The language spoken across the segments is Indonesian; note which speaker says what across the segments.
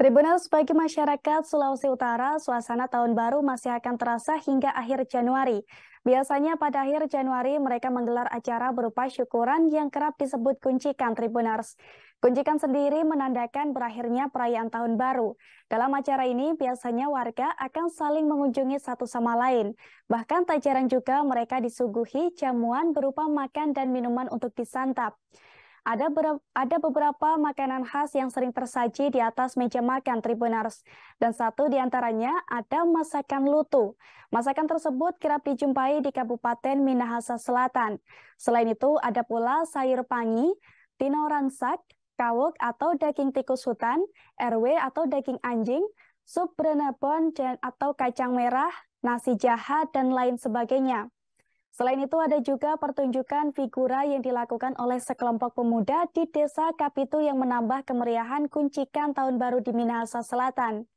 Speaker 1: Tribunus, bagi masyarakat Sulawesi Utara, suasana tahun baru masih akan terasa hingga akhir Januari. Biasanya pada akhir Januari mereka menggelar acara berupa syukuran yang kerap disebut kuncikan Tribunars. Kuncikan sendiri menandakan berakhirnya perayaan tahun baru. Dalam acara ini biasanya warga akan saling mengunjungi satu sama lain. Bahkan tak jarang juga mereka disuguhi jamuan berupa makan dan minuman untuk disantap. Ada, ada beberapa makanan khas yang sering tersaji di atas meja makan Tribunars, dan satu di antaranya ada masakan lutu. Masakan tersebut kerap dijumpai di Kabupaten Minahasa Selatan. Selain itu, ada pula sayur pangi, tino ransak, kawok atau daging tikus hutan, RW atau daging anjing, sup brenebon atau kacang merah, nasi jahat, dan lain sebagainya. Selain itu ada juga pertunjukan figura yang dilakukan oleh sekelompok pemuda di Desa Kapitu yang menambah kemeriahan kuncikan tahun baru di Minahasa Selatan.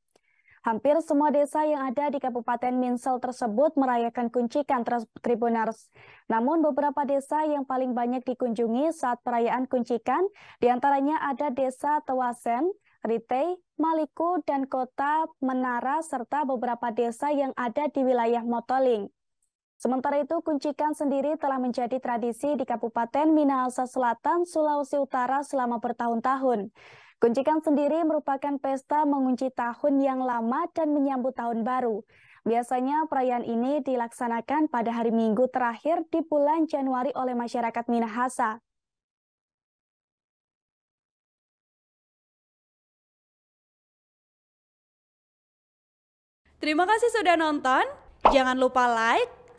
Speaker 1: Hampir semua desa yang ada di Kabupaten Minsel tersebut merayakan kuncikan Tribunars. Namun beberapa desa yang paling banyak dikunjungi saat perayaan kuncikan, diantaranya ada desa Tewasen, Ritei, Maliku, dan kota Menara, serta beberapa desa yang ada di wilayah Motoling. Sementara itu, kuncikan sendiri telah menjadi tradisi di Kabupaten Minahasa Selatan, Sulawesi Utara selama bertahun-tahun. Kuncikan sendiri merupakan pesta mengunci tahun yang lama dan menyambut tahun baru. Biasanya perayaan ini dilaksanakan pada hari Minggu terakhir di bulan Januari oleh masyarakat Minahasa. Terima kasih sudah nonton. Jangan lupa like,